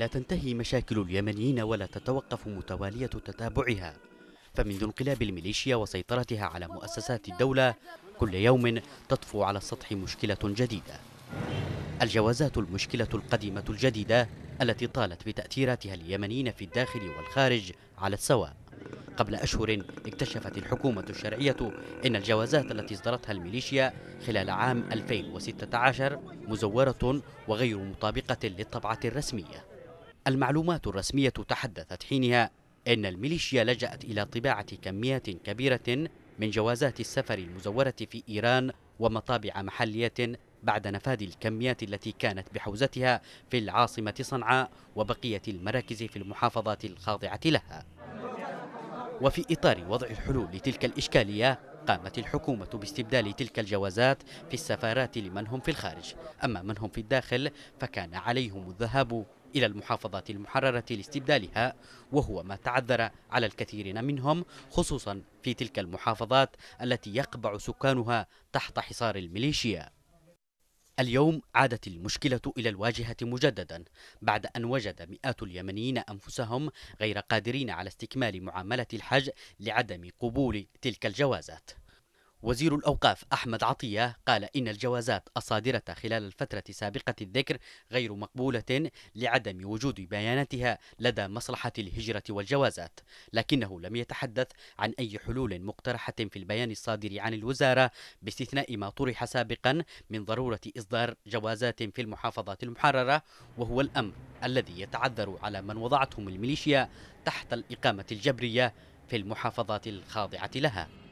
لا تنتهي مشاكل اليمنيين ولا تتوقف متوالية تتابعها فمنذ انقلاب الميليشيا وسيطرتها على مؤسسات الدولة كل يوم تطفو على السطح مشكلة جديدة الجوازات المشكلة القديمة الجديدة التي طالت بتأثيراتها اليمنيين في الداخل والخارج على السواء قبل أشهر اكتشفت الحكومة الشرعية أن الجوازات التي اصدرتها الميليشيا خلال عام 2016 مزورة وغير مطابقة للطبعة الرسمية المعلومات الرسمية تحدثت حينها إن الميليشيا لجأت إلى طباعة كميات كبيرة من جوازات السفر المزورة في إيران ومطابع محلية بعد نفاذ الكميات التي كانت بحوزتها في العاصمة صنعاء وبقية المراكز في المحافظات الخاضعة لها وفي إطار وضع الحلول لتلك الإشكالية قامت الحكومة باستبدال تلك الجوازات في السفارات لمن هم في الخارج أما من هم في الداخل فكان عليهم الذهاب إلى المحافظات المحررة لاستبدالها وهو ما تعذر على الكثيرين منهم خصوصا في تلك المحافظات التي يقبع سكانها تحت حصار الميليشيا اليوم عادت المشكلة إلى الواجهة مجددا بعد أن وجد مئات اليمنيين أنفسهم غير قادرين على استكمال معاملة الحج لعدم قبول تلك الجوازات وزير الأوقاف أحمد عطية قال إن الجوازات الصادرة خلال الفترة السابقة الذكر غير مقبولة لعدم وجود بياناتها لدى مصلحة الهجرة والجوازات لكنه لم يتحدث عن أي حلول مقترحة في البيان الصادر عن الوزارة باستثناء ما طرح سابقا من ضرورة إصدار جوازات في المحافظات المحررة وهو الأمر الذي يتعذر على من وضعتهم الميليشيا تحت الإقامة الجبرية في المحافظات الخاضعة لها